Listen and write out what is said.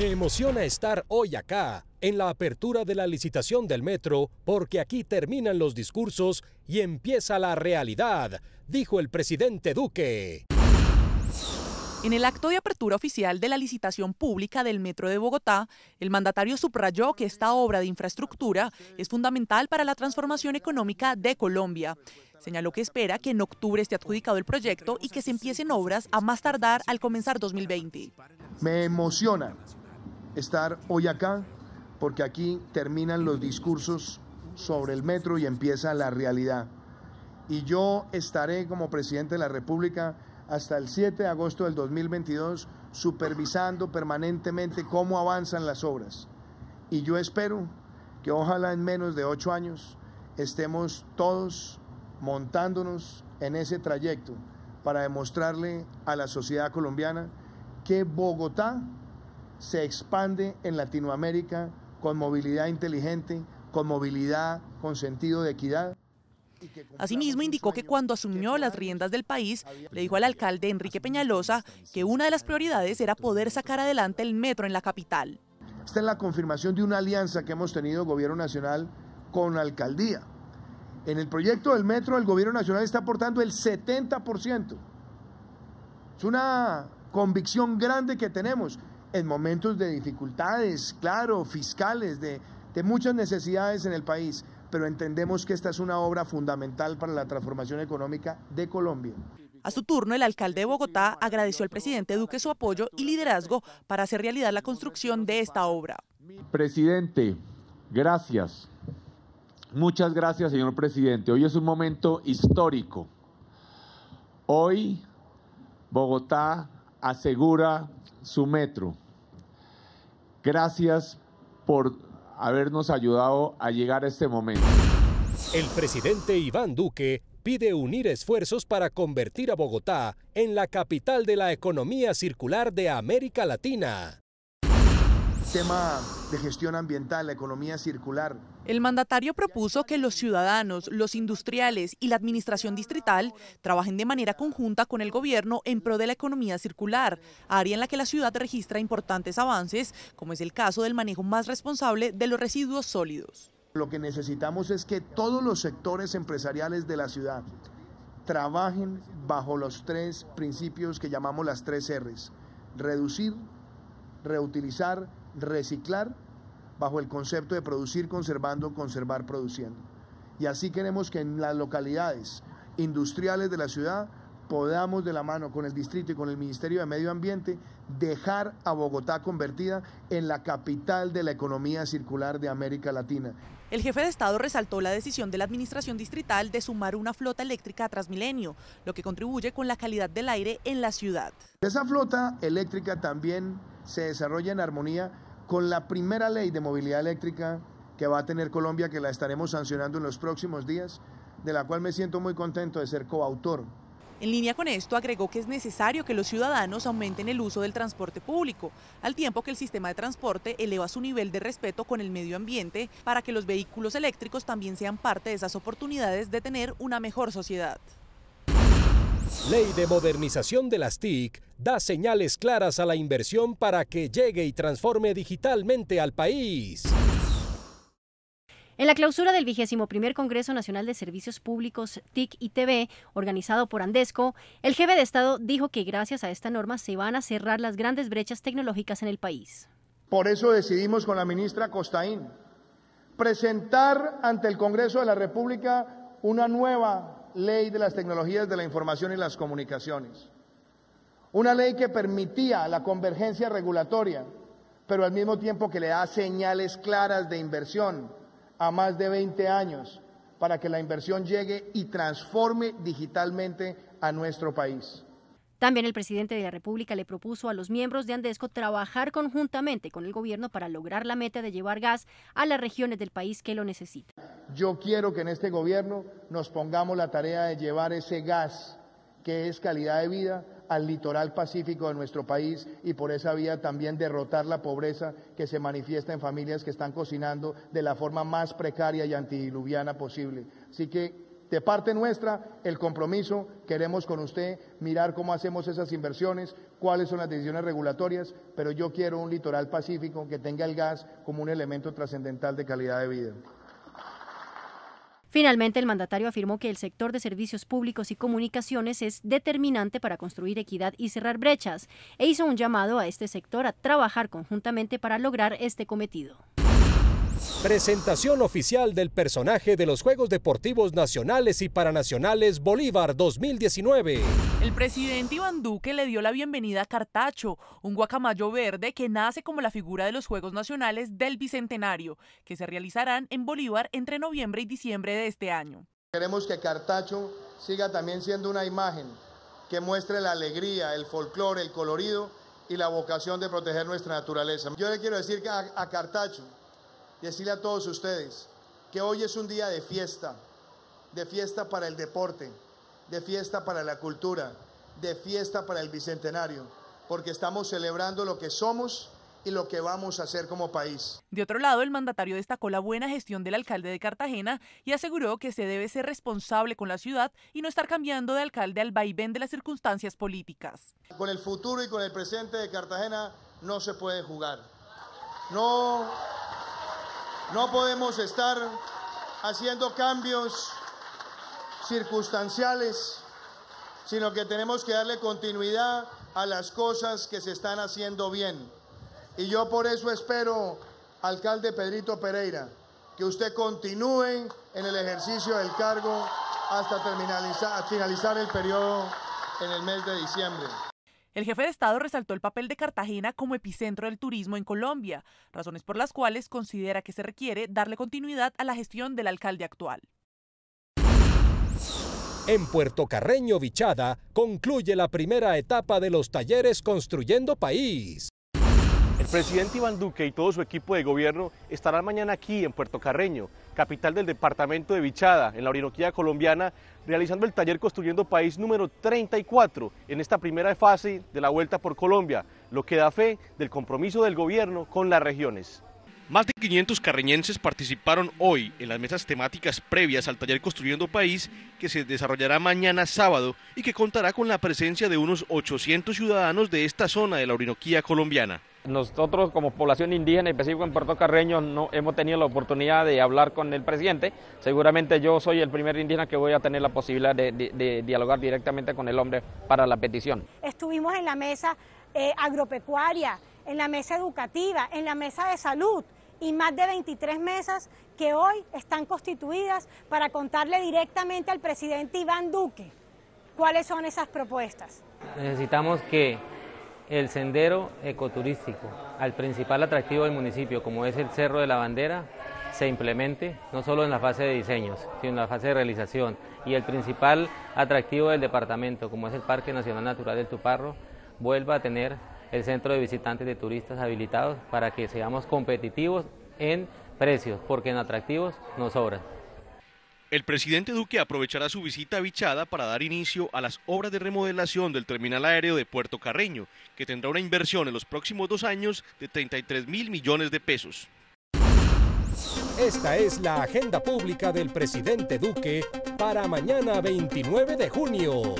Me emociona estar hoy acá, en la apertura de la licitación del metro, porque aquí terminan los discursos y empieza la realidad, dijo el presidente Duque. En el acto de apertura oficial de la licitación pública del Metro de Bogotá, el mandatario subrayó que esta obra de infraestructura es fundamental para la transformación económica de Colombia. Señaló que espera que en octubre esté adjudicado el proyecto y que se empiecen obras a más tardar al comenzar 2020. Me emociona estar hoy acá porque aquí terminan los discursos sobre el metro y empieza la realidad. Y yo estaré como presidente de la República hasta el 7 de agosto del 2022 supervisando permanentemente cómo avanzan las obras. Y yo espero que ojalá en menos de ocho años estemos todos montándonos en ese trayecto para demostrarle a la sociedad colombiana que Bogotá se expande en Latinoamérica con movilidad inteligente, con movilidad con sentido de equidad. Asimismo, indicó que cuando asumió las riendas del país, le dijo al alcalde Enrique Peñalosa que una de las prioridades era poder sacar adelante el metro en la capital. Esta es la confirmación de una alianza que hemos tenido Gobierno Nacional con alcaldía. En el proyecto del metro, el Gobierno Nacional está aportando el 70%. Es una convicción grande que tenemos en momentos de dificultades, claro, fiscales, de, muchas necesidades en el país, pero entendemos que esta es una obra fundamental para la transformación económica de Colombia. A su turno, el alcalde de Bogotá agradeció al presidente Duque su apoyo y liderazgo para hacer realidad la construcción de esta obra. Presidente, gracias. Muchas gracias, señor presidente. Hoy es un momento histórico. Hoy Bogotá asegura su metro. Gracias por habernos ayudado a llegar a este momento. El presidente Iván Duque pide unir esfuerzos para convertir a Bogotá en la capital de la economía circular de América Latina tema de gestión ambiental, la economía circular. El mandatario propuso que los ciudadanos, los industriales y la administración distrital trabajen de manera conjunta con el gobierno en pro de la economía circular, área en la que la ciudad registra importantes avances, como es el caso del manejo más responsable de los residuos sólidos. Lo que necesitamos es que todos los sectores empresariales de la ciudad trabajen bajo los tres principios que llamamos las tres R's, reducir, reutilizar reciclar bajo el concepto de producir conservando, conservar produciendo. Y así queremos que en las localidades industriales de la ciudad podamos de la mano con el distrito y con el Ministerio de Medio Ambiente dejar a Bogotá convertida en la capital de la economía circular de América Latina. El jefe de Estado resaltó la decisión de la Administración Distrital de sumar una flota eléctrica a Transmilenio, lo que contribuye con la calidad del aire en la ciudad. Esa flota eléctrica también se desarrolla en armonía con la primera ley de movilidad eléctrica que va a tener Colombia, que la estaremos sancionando en los próximos días, de la cual me siento muy contento de ser coautor en línea con esto, agregó que es necesario que los ciudadanos aumenten el uso del transporte público, al tiempo que el sistema de transporte eleva su nivel de respeto con el medio ambiente para que los vehículos eléctricos también sean parte de esas oportunidades de tener una mejor sociedad. Ley de modernización de las TIC da señales claras a la inversión para que llegue y transforme digitalmente al país. En la clausura del vigésimo primer Congreso Nacional de Servicios Públicos TIC y TV, organizado por Andesco, el jefe de Estado dijo que gracias a esta norma se van a cerrar las grandes brechas tecnológicas en el país. Por eso decidimos con la ministra Costaín presentar ante el Congreso de la República una nueva ley de las tecnologías de la información y las comunicaciones. Una ley que permitía la convergencia regulatoria, pero al mismo tiempo que le da señales claras de inversión a más de 20 años para que la inversión llegue y transforme digitalmente a nuestro país. También el presidente de la República le propuso a los miembros de Andesco trabajar conjuntamente con el gobierno para lograr la meta de llevar gas a las regiones del país que lo necesitan. Yo quiero que en este gobierno nos pongamos la tarea de llevar ese gas que es calidad de vida, al litoral pacífico de nuestro país y por esa vía también derrotar la pobreza que se manifiesta en familias que están cocinando de la forma más precaria y antidiluviana posible. Así que de parte nuestra, el compromiso, queremos con usted mirar cómo hacemos esas inversiones, cuáles son las decisiones regulatorias, pero yo quiero un litoral pacífico que tenga el gas como un elemento trascendental de calidad de vida. Finalmente, el mandatario afirmó que el sector de servicios públicos y comunicaciones es determinante para construir equidad y cerrar brechas, e hizo un llamado a este sector a trabajar conjuntamente para lograr este cometido. Presentación oficial del personaje de los Juegos Deportivos Nacionales y Paranacionales Bolívar 2019. El presidente Iván Duque le dio la bienvenida a Cartacho, un guacamayo verde que nace como la figura de los Juegos Nacionales del Bicentenario, que se realizarán en Bolívar entre noviembre y diciembre de este año. Queremos que Cartacho siga también siendo una imagen que muestre la alegría, el folclore, el colorido y la vocación de proteger nuestra naturaleza. Yo le quiero decir que a Cartacho, decirle a todos ustedes que hoy es un día de fiesta, de fiesta para el deporte, de fiesta para la cultura, de fiesta para el Bicentenario, porque estamos celebrando lo que somos y lo que vamos a hacer como país. De otro lado, el mandatario destacó la buena gestión del alcalde de Cartagena y aseguró que se debe ser responsable con la ciudad y no estar cambiando de alcalde al vaivén de las circunstancias políticas. Con el futuro y con el presente de Cartagena no se puede jugar. No, no podemos estar haciendo cambios circunstanciales, sino que tenemos que darle continuidad a las cosas que se están haciendo bien. Y yo por eso espero, alcalde Pedrito Pereira, que usted continúe en el ejercicio del cargo hasta finalizar el periodo en el mes de diciembre. El jefe de Estado resaltó el papel de Cartagena como epicentro del turismo en Colombia, razones por las cuales considera que se requiere darle continuidad a la gestión del alcalde actual. En Puerto Carreño Vichada concluye la primera etapa de los talleres Construyendo País presidente Iván Duque y todo su equipo de gobierno estarán mañana aquí en Puerto Carreño, capital del departamento de Vichada, en la Orinoquía colombiana, realizando el taller Construyendo País número 34 en esta primera fase de la Vuelta por Colombia, lo que da fe del compromiso del gobierno con las regiones. Más de 500 carreñenses participaron hoy en las mesas temáticas previas al taller Construyendo País que se desarrollará mañana sábado y que contará con la presencia de unos 800 ciudadanos de esta zona de la Orinoquía colombiana. Nosotros como población indígena, y específico en Puerto Carreño, no hemos tenido la oportunidad de hablar con el presidente. Seguramente yo soy el primer indígena que voy a tener la posibilidad de, dialogar directamente con el hombre para la petición. Estuvimos en la mesa eh, agropecuaria, en la mesa educativa, en la mesa de salud y más de 23 mesas que hoy están constituidas para contarle directamente al presidente Iván Duque cuáles son esas propuestas. Necesitamos que el sendero ecoturístico al principal atractivo del municipio, como es el Cerro de la Bandera, se implemente no solo en la fase de diseños, sino en la fase de realización. Y el principal atractivo del departamento, como es el Parque Nacional Natural del Tuparro, vuelva a tener el centro de visitantes de turistas habilitados para que seamos competitivos en precios, porque en atractivos nos sobra. El presidente Duque aprovechará su visita a Bichada para dar inicio a las obras de remodelación del terminal aéreo de Puerto Carreño, que tendrá una inversión en los próximos dos años de 33 mil millones de pesos. Esta es la agenda pública del presidente Duque para mañana 29 de junio.